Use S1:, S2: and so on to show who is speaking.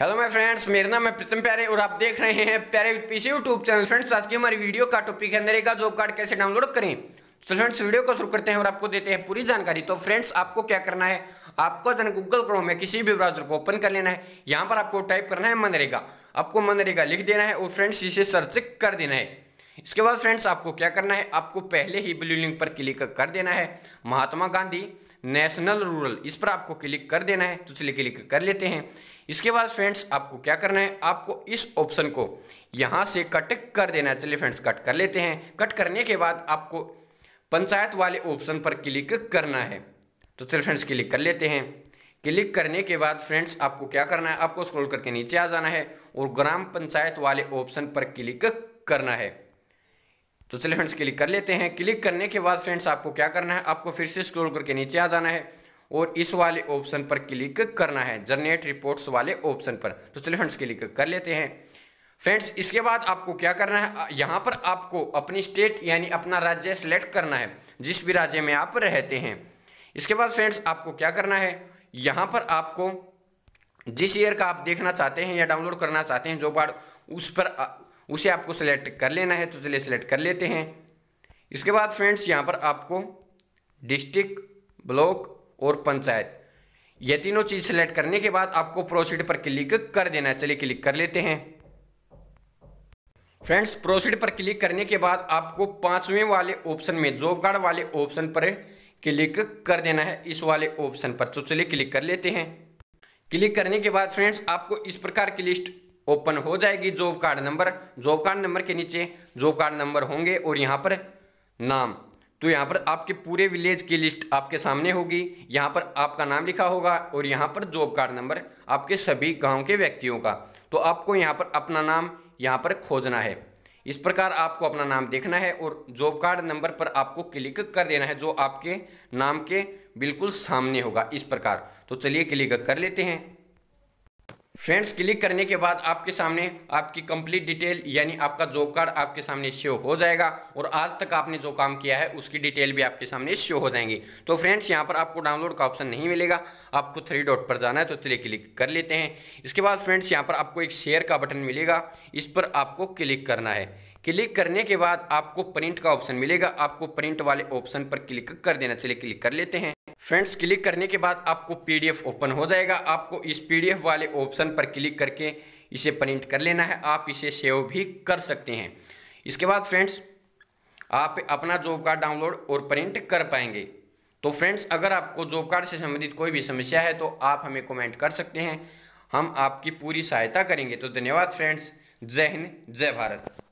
S1: hello my friends मेरा नाम है प्रीतम प्यारे और आप देख रहे हैं प्यारे पीछे यूट्यूब चैनल फ्रेंड्स आज की हमारी वीडियो का टॉपिक है नरेगा जॉब कार्ड कैसे डाउनलोड करें तो फ्रेंड्स वीडियो को शुरू करते हैं और आपको देते हैं पूरी जानकारी तो फ्रेंड्स आपको क्या करना है आपको जन गूगल क्रो में किसी भी ब्राउजर को ओपन कर लेना है यहाँ पर आपको टाइप करना है मनरेगा आपको मनरेगा लिख देना है और फ्रेंड्स इसे सर्च कर देना है इसके बाद फ्रेंड्स आपको क्या करना है आपको पहले ही ब्लू लिंक पर क्लिक कर देना है महात्मा गांधी नेशनल रूरल इस पर आपको क्लिक कर देना है तो चलिए क्लिक कर लेते हैं इसके बाद फ्रेंड्स आपको क्या करना है आपको इस ऑप्शन को यहाँ से कट कर देना है चलिए फ्रेंड्स कट कर लेते हैं कट करने के बाद आपको पंचायत वाले ऑप्शन पर क्लिक करना है तो चलिए फ्रेंड्स क्लिक कर लेते हैं क्लिक करने के बाद फ्रेंड्स आपको क्या करना है आपको स्क्रॉल करके नीचे आ जाना है और ग्राम पंचायत वाले ऑप्शन पर क्लिक करना है तो चलिए फ्रेंड्स क्लिक कर लेते हैं क्लिक करने के बाद फ्रेंड्स आपको क्या करना है आपको फिर से स्क्रॉल करके नीचे आ जाना है और इस वाले ऑप्शन पर क्लिक करना है जनरेट रिपोर्ट्स वाले ऑप्शन पर तो चलिए फ्रेंड्स क्लिक कर लेते हैं फ्रेंड्स इसके बाद आपको क्या करना है यहाँ पर आपको अपनी स्टेट यानी अपना राज्य सेलेक्ट करना है जिस भी राज्य में आप रहते हैं इसके बाद फ्रेंड्स आपको क्या करना है यहाँ पर आपको जिस ईयर का आप देखना चाहते हैं या डाउनलोड करना चाहते हैं जो बार उस पर उसे आपको सेलेक्ट कर लेना है तो चलिए सेलेक्ट कर लेते हैं इसके बाद फ्रेंड्स यहाँ पर आपको डिस्ट्रिक्ट ब्लॉक और पंचायत ये तीनों चीज़ सेलेक्ट करने के बाद आपको प्रोसीड पर क्लिक कर देना है चलिए क्लिक कर लेते हैं फ्रेंड्स प्रोसीड पर क्लिक करने के बाद आपको पाँचवें वाले ऑप्शन में जॉब कार्ड वाले ऑप्शन पर क्लिक कर देना है इस वाले ऑप्शन पर तो चलिए क्लिक कर लेते हैं क्लिक करने के बाद फ्रेंड्स आपको इस प्रकार की लिस्ट ओपन हो जाएगी job card number job card number के नीचे जॉब कार्ड नंबर होंगे और यहाँ पर नाम तो यहाँ पर आपके पूरे विलेज की लिस्ट आपके सामने होगी यहाँ पर आपका नाम लिखा होगा और यहाँ पर जॉब कार्ड नंबर आपके सभी गांव के व्यक्तियों का तो आपको यहाँ पर अपना नाम यहाँ पर खोजना है इस प्रकार आपको अपना नाम देखना है और जॉब कार्ड नंबर पर आपको क्लिक कर देना है जो आपके नाम के बिल्कुल सामने होगा इस प्रकार तो चलिए क्लिक कर लेते हैं फ्रेंड्स क्लिक करने के बाद आपके सामने आपकी कंप्लीट डिटेल यानी आपका जॉब कार्ड आपके सामने शो हो जाएगा और आज तक आपने जो काम किया है उसकी डिटेल भी आपके सामने शो हो जाएंगी तो फ्रेंड्स यहाँ पर आपको डाउनलोड का ऑप्शन नहीं मिलेगा आपको थ्री डॉट पर जाना है तो चलिए क्लिक कर लेते हैं इसके बाद फ्रेंड्स यहाँ पर आपको एक शेयर का बटन मिलेगा इस पर आपको क्लिक करना है क्लिक करने के बाद आपको प्रिंट का ऑप्शन मिलेगा आपको प्रिंट वाले ऑप्शन पर क्लिक कर देना चलिए क्लिक कर लेते हैं फ्रेंड्स क्लिक करने के बाद आपको पीडीएफ ओपन हो जाएगा आपको इस पीडीएफ वाले ऑप्शन पर क्लिक करके इसे प्रिंट कर लेना है आप इसे सेव भी कर सकते हैं इसके बाद फ्रेंड्स आप अपना जॉब कार्ड डाउनलोड और प्रिंट कर पाएंगे तो फ्रेंड्स अगर आपको जॉब कार्ड से संबंधित कोई भी समस्या है तो आप हमें कमेंट कर सकते हैं हम आपकी पूरी सहायता करेंगे तो धन्यवाद फ्रेंड्स जय हिंद जय भारत